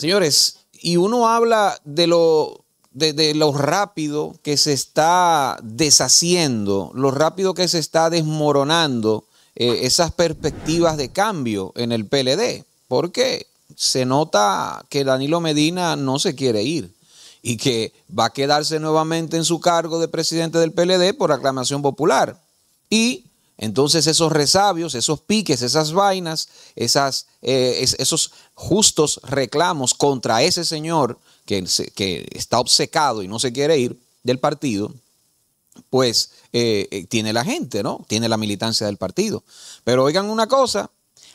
Señores, y uno habla de lo, de, rápido que se está deshaciendo, lo rápido que se está desmoronando eh, esas perspectivas de cambio en el PLD. porque se nota que Danilo Medina no se quiere ir y que va a quedarse nuevamente en su cargo de presidente del PLD por aclamación popular. Y entonces esos resabios, esos piques, esas vainas, esas, eh, esos justos reclamos contra ese señor que, que, está obcecado y no se quiere ir del partido, pues eh, eh, tiene la gente, ¿no? Tiene la militancia del partido. Pero oigan una cosa,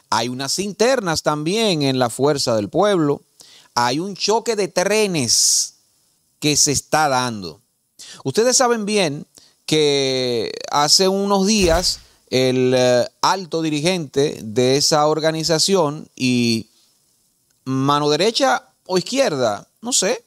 hay unas internas también en la fuerza del pueblo, hay un choque de trenes que se está dando. Ustedes saben bien que hace unos días el eh, alto dirigente de esa organización y mano derecha o izquierda, no sé,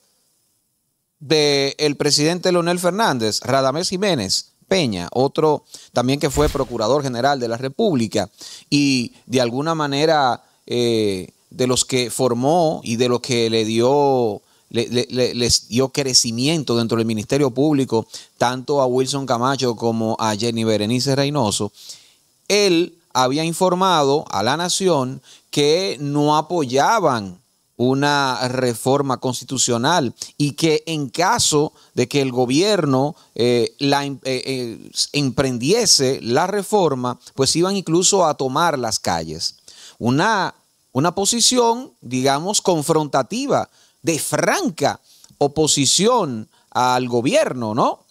del el presidente Leonel Fernández, Radamés Jiménez Peña, otro también que fue procurador general de la República y de alguna manera eh, de los que formó y de los que le dio les dio crecimiento dentro del Ministerio Público, tanto a Wilson Camacho como a Jenny Berenice Reynoso, él había informado a la nación que no apoyaban una reforma constitucional y que en caso de que el gobierno eh, la, em, eh, eh, emprendiese la reforma, pues iban incluso a tomar las calles. Una, una posición, digamos, confrontativa de franca oposición al gobierno, ¿no?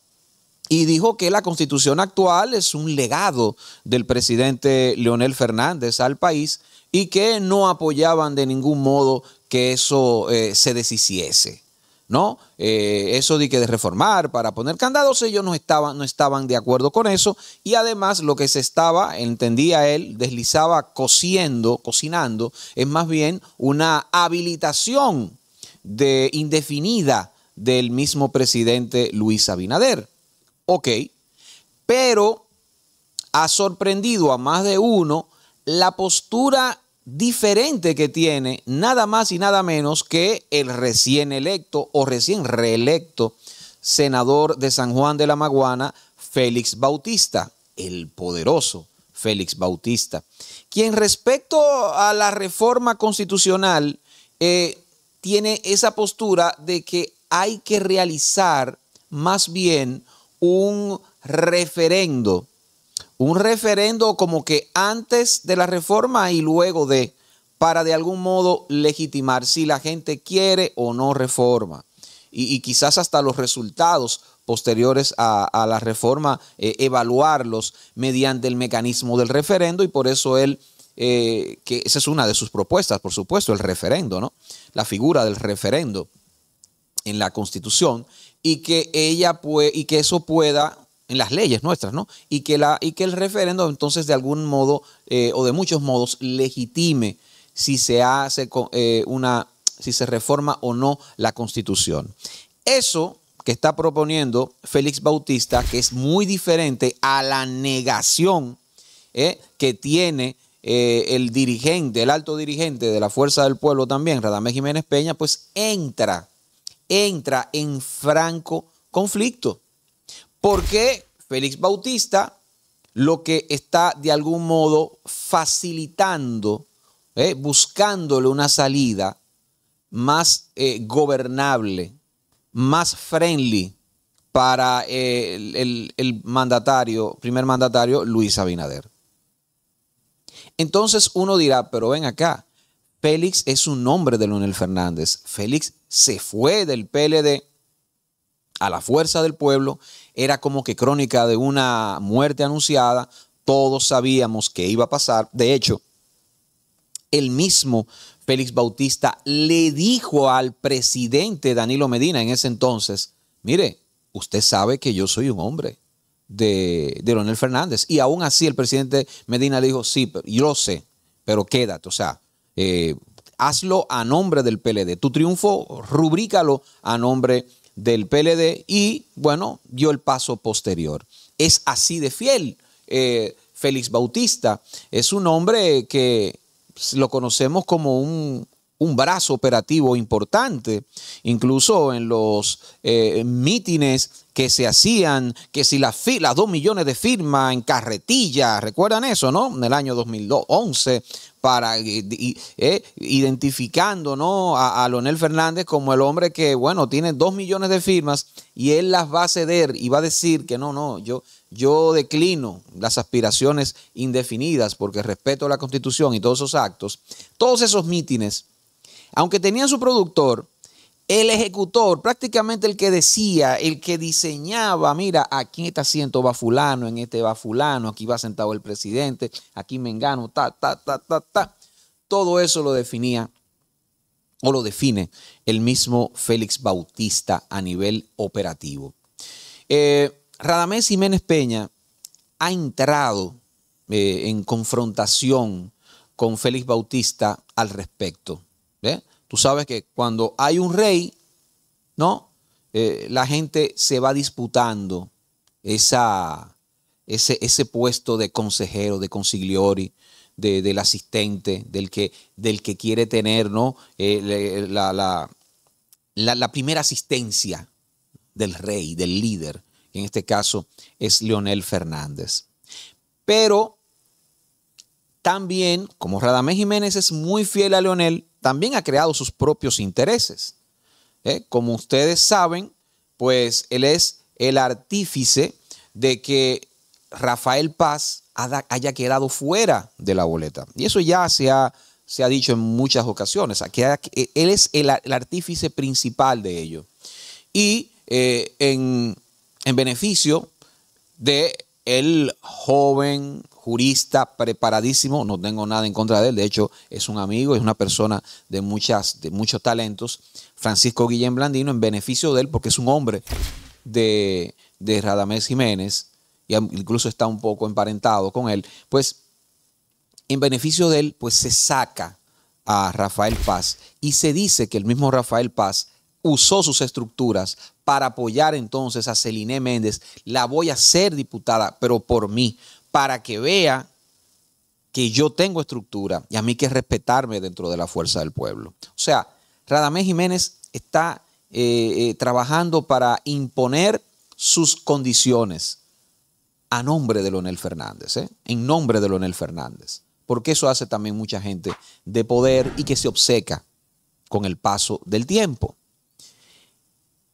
Y dijo que la constitución actual es un legado del presidente Leonel Fernández al país y que no apoyaban de ningún modo que eso eh, se deshiciese. ¿no? Eh, eso de que de reformar para poner candados, ellos no estaban, no estaban de acuerdo con eso. Y además lo que se estaba, entendía él, deslizaba cociendo, cocinando, es más bien una habilitación de indefinida del mismo presidente Luis Abinader. Ok, pero ha sorprendido a más de uno la postura diferente que tiene nada más y nada menos que el recién electo o recién reelecto senador de San Juan de la Maguana, Félix Bautista, el poderoso Félix Bautista, quien respecto a la reforma constitucional eh, tiene esa postura de que hay que realizar más bien un referendo, un referendo como que antes de la reforma y luego de, para de algún modo legitimar si la gente quiere o no reforma. Y, quizás hasta los resultados posteriores a, la reforma, eh, evaluarlos mediante el mecanismo del referendo y por eso él, eh, que esa es una de sus propuestas, por supuesto, el referendo, ¿no? la figura del referendo en la Constitución y que ella puede, y que eso pueda en las leyes nuestras, ¿no? Y que, la, y que el referendo entonces de algún modo eh, o de muchos modos legitime si se hace eh, una, si se reforma o no la constitución. Eso que está proponiendo Félix Bautista, que es muy diferente a la negación eh, que tiene eh, el dirigente, el alto dirigente de la Fuerza del Pueblo también, Radamés Jiménez Peña, pues entra, entra en franco conflicto. Porque Félix Bautista lo que está de algún modo facilitando, eh, buscándole una salida más eh, gobernable, más friendly para el, el mandatario, primer mandatario Luis Abinader. Entonces uno dirá, pero ven acá, Félix es un nombre de Leonel Fernández. Félix se fue del PLD a la fuerza del pueblo, era como que crónica de una muerte anunciada, todos sabíamos que iba a pasar. De hecho, el mismo Félix Bautista le dijo al presidente Danilo Medina en ese entonces, mire, usted sabe que yo soy un hombre de, de Leonel Fernández. Y aún así el presidente Medina le dijo, sí, yo lo sé, pero quédate, o sea, eh, hazlo a nombre del PLD. Tu triunfo, rubrícalo a nombre del PLD y, bueno, dio el paso posterior. Es así de fiel. Eh, Félix Bautista es un hombre que pues, lo conocemos como un un brazo operativo importante, incluso en los eh, mítines que se hacían, que si las, dos millones de firmas en carretilla, recuerdan eso, ¿no? En el año 2011, para eh, eh, identificando ¿no? a, Lonel Fernández como el hombre que, bueno, tiene dos millones de firmas y él las va a ceder y va a decir que no, no, yo, yo declino las aspiraciones indefinidas porque respeto la constitución y todos esos actos, todos esos mítines aunque tenían su productor, el ejecutor, prácticamente el que decía, el que diseñaba, mira, aquí en este asiento va fulano, en este va fulano, aquí va sentado el presidente, aquí me engano, ta, ta, ta, ta, ta. Todo eso lo definía o lo define el mismo Félix Bautista a nivel operativo. Eh, Radamés Jiménez Peña ha entrado eh, en confrontación con Félix Bautista al respecto. ¿eh? Tú sabes que cuando hay un rey, ¿no? Eh, la gente se va disputando esa, ese, ese puesto de consejero, de consigliori, del asistente, del que, del que quiere tener, ¿no? Eh, la, primera asistencia del rey, del líder, que en este caso es Leonel Fernández. Pero también, como Radamés Jiménez es muy fiel a Leonel, también ha creado sus propios intereses. ¿Eh? Como ustedes saben, pues él es el artífice de que Rafael Paz haya quedado fuera de la boleta. Y eso ya se ha, se ha dicho en muchas ocasiones. Él es el, artífice principal de ello. Y eh, en, en beneficio de el joven jurista preparadísimo, no tengo nada en contra de él, de hecho es un amigo, es una persona de, muchas, de muchos talentos, Francisco Guillén Blandino, en beneficio de él, porque es un hombre de, de Radamés Jiménez, y incluso está un poco emparentado con él, pues en beneficio de él, pues se saca a Rafael Paz y se dice que el mismo Rafael Paz usó sus estructuras para apoyar entonces a Celine Méndez. La voy a ser diputada, pero por mí, para que vea que yo tengo estructura y a mí que respetarme dentro de la fuerza del pueblo. O sea, Radamés Jiménez está eh, eh, trabajando para imponer sus condiciones a nombre de Leonel Fernández, ¿eh? en nombre de Leonel Fernández, porque eso hace también mucha gente de poder y que se obseca con el paso del tiempo.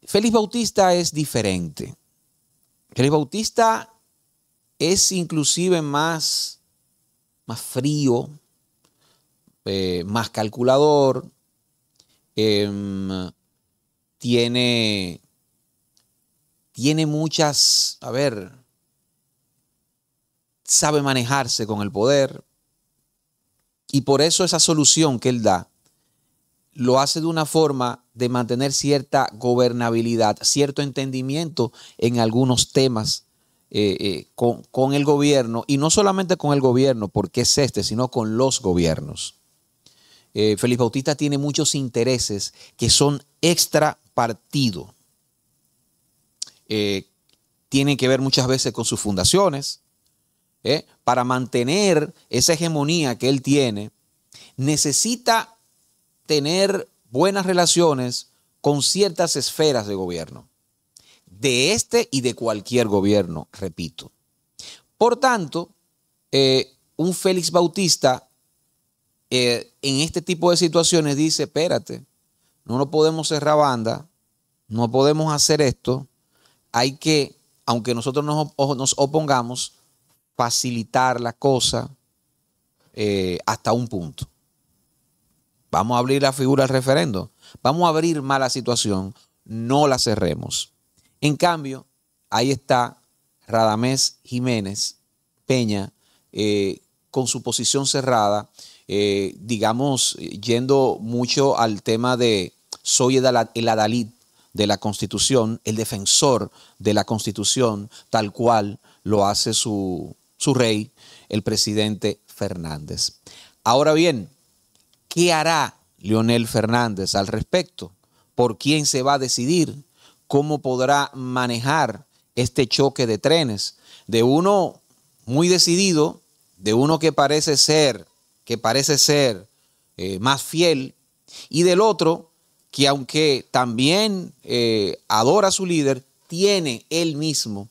Félix Bautista es diferente. Félix Bautista es inclusive más, más frío, eh, más calculador, em, tiene, tiene muchas, a ver, sabe manejarse con el poder y por eso esa solución que él da lo hace de una forma de mantener cierta gobernabilidad, cierto entendimiento en algunos temas eh, eh, con, el gobierno, y no solamente con el gobierno, porque es este, sino con los gobiernos. Eh, Felipe Bautista tiene muchos intereses que son extra partido. Eh, tienen que ver muchas veces con sus fundaciones. Para mantener esa hegemonía que él tiene, necesita tener buenas relaciones con ciertas esferas de gobierno, de este y de cualquier gobierno, repito. Por tanto, eh, un Félix Bautista eh, en este tipo de situaciones dice, espérate, no nos podemos cerrar banda, no podemos hacer esto, hay que, aunque nosotros nos, opongamos, facilitar la cosa eh, hasta un punto. Vamos a abrir la figura al referendo. Vamos a abrir mala situación. No la cerremos. En cambio, ahí está Radamés Jiménez Peña eh, con su posición cerrada, eh, digamos, yendo mucho al tema de soy el adalid de la Constitución, el defensor de la Constitución, tal cual lo hace su rey, el presidente Fernández. Ahora bien, ¿Qué hará Leonel Fernández al respecto? ¿Por quién se va a decidir? ¿Cómo podrá manejar este choque de trenes? De uno muy decidido, de uno que parece ser, que parece ser eh, más fiel, y del otro que aunque también eh, adora a su líder, tiene él mismo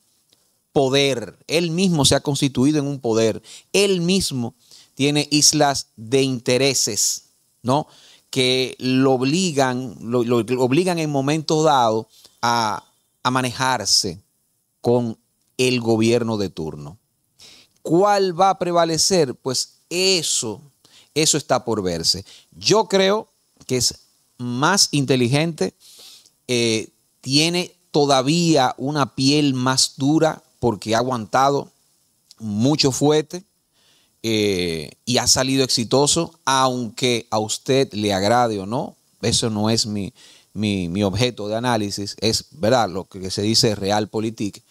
poder, él mismo se ha constituido en un poder, él mismo tiene islas de intereses ¿no? Que lo obligan, lo, obligan en momentos dados a, manejarse con el gobierno de turno. ¿Cuál va a prevalecer? Pues eso, eso está por verse. Yo creo que es más inteligente, eh, tiene todavía una piel más dura porque ha aguantado mucho fuerte, eh, y ha salido exitoso, aunque a usted le agrade o no. Eso no es mi, mi, mi objeto de análisis, es verdad lo que se dice realpolitik.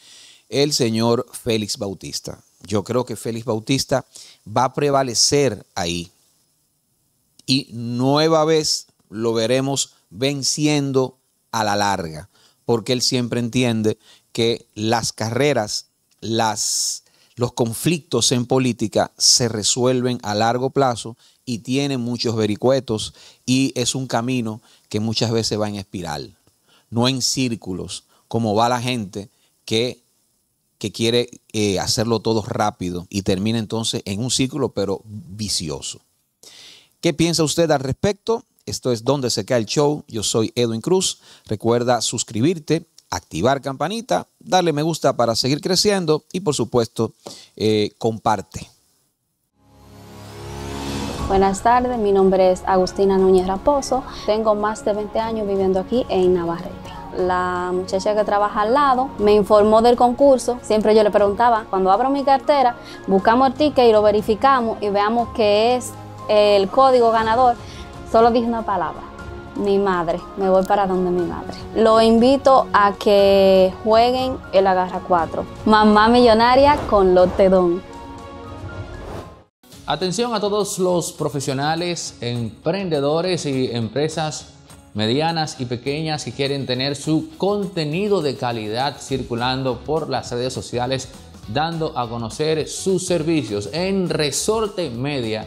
El señor Félix Bautista. Yo creo que Félix Bautista va a prevalecer ahí. Y nueva vez lo veremos venciendo a la larga, porque él siempre entiende que las carreras, las los conflictos en política se resuelven a largo plazo y tienen muchos vericuetos y es un camino que muchas veces va en espiral, no en círculos, como va la gente que, quiere eh, hacerlo todo rápido y termina entonces en un círculo pero vicioso. ¿Qué piensa usted al respecto? Esto es Donde se cae el show. Yo soy Edwin Cruz. Recuerda suscribirte activar campanita, darle me gusta para seguir creciendo y por supuesto eh, comparte. Buenas tardes, mi nombre es Agustina Núñez Raposo, tengo más de 20 años viviendo aquí en Navarrete la muchacha que trabaja al lado me informó del concurso. Siempre yo le preguntaba, cuando abro mi cartera, buscamos el ticket y lo verificamos y veamos qué es el código ganador. Solo dije una palabra, mi madre, me voy para donde mi madre. Lo invito a que jueguen el Agarra 4. Mamá Millonaria con Lotedón. Atención a todos los profesionales, emprendedores y empresas medianas y pequeñas que quieren tener su contenido de calidad circulando por las redes sociales, dando a conocer sus servicios en Resorte Media